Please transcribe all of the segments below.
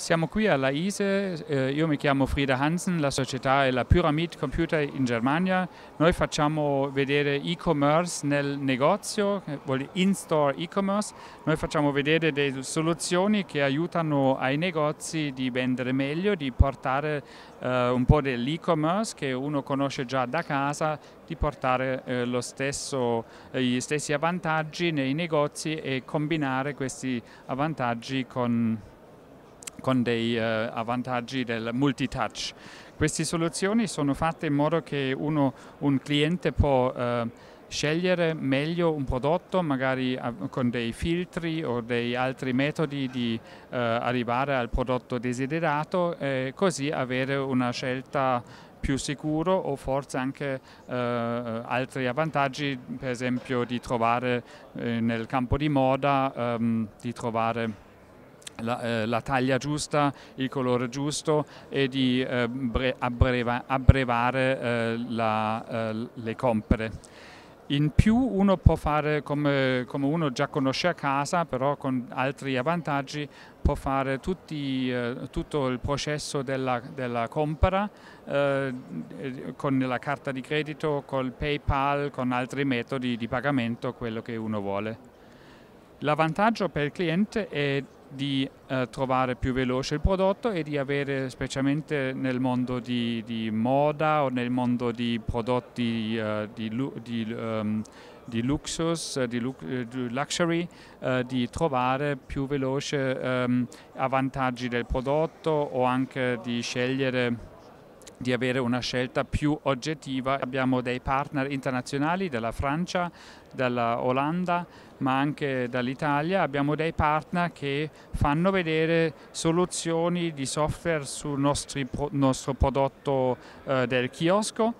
Siamo qui alla ISE, eh, io mi chiamo Frida Hansen, la società è la Pyramid Computer in Germania. Noi facciamo vedere e-commerce nel negozio, vuol dire in-store e-commerce. Noi facciamo vedere delle soluzioni che aiutano ai negozi di vendere meglio, di portare eh, un po' dell'e-commerce che uno conosce già da casa, di portare eh, stesso, eh, gli stessi avvantaggi nei negozi e combinare questi avvantaggi con con dei eh, avvantaggi del multitouch. Queste soluzioni sono fatte in modo che uno, un cliente può eh, scegliere meglio un prodotto, magari con dei filtri o dei altri metodi di eh, arrivare al prodotto desiderato e così avere una scelta più sicuro o forse anche eh, altri avvantaggi, per esempio di trovare eh, nel campo di moda, ehm, di trovare la, eh, la, taglia giusta, il colore giusto e di eh, bre, abbreva, abbrevare eh, la, eh, le compere. In più uno può fare come, come, uno già conosce a casa, però con altri avvantaggi, può fare tutti, eh, tutto il processo della, della compra eh, eh con la carta di credito, col PayPal, con altri metodi di pagamento, quello che uno vuole. L'avvantaggio per il cliente è di eh, trovare più veloce il prodotto e di avere, specialmente nel mondo di, di moda o nel mondo di prodotti eh, di, di, um, di, luxus, eh, di, luxury, eh, di trovare più veloce ehm, avvantaggi del prodotto o anche di scegliere di avere una scelta più oggettiva. Abbiamo dei partner internazionali dalla Francia, dall'Olanda ma anche dall'Italia. Abbiamo dei partner che fanno vedere soluzioni di software sul nostro prodotto eh, del chiosco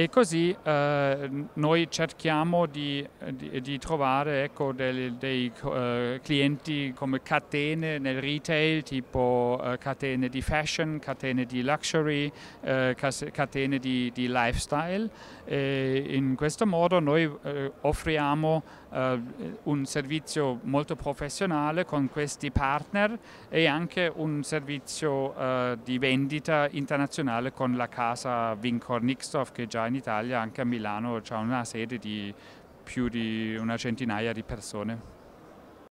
e così eh, noi cerchiamo di, di, di trovare ecco, dei, dei uh, clienti come catene nel retail, tipo uh, catene di fashion, catene di luxury, uh, catene di, di lifestyle. E in questo modo noi eh, offriamo un servizio molto professionale con questi partner e anche un servizio di vendita internazionale con la casa Vincor Nixdorf che già in Italia, anche a Milano c'è una sede di più di una centinaia di persone.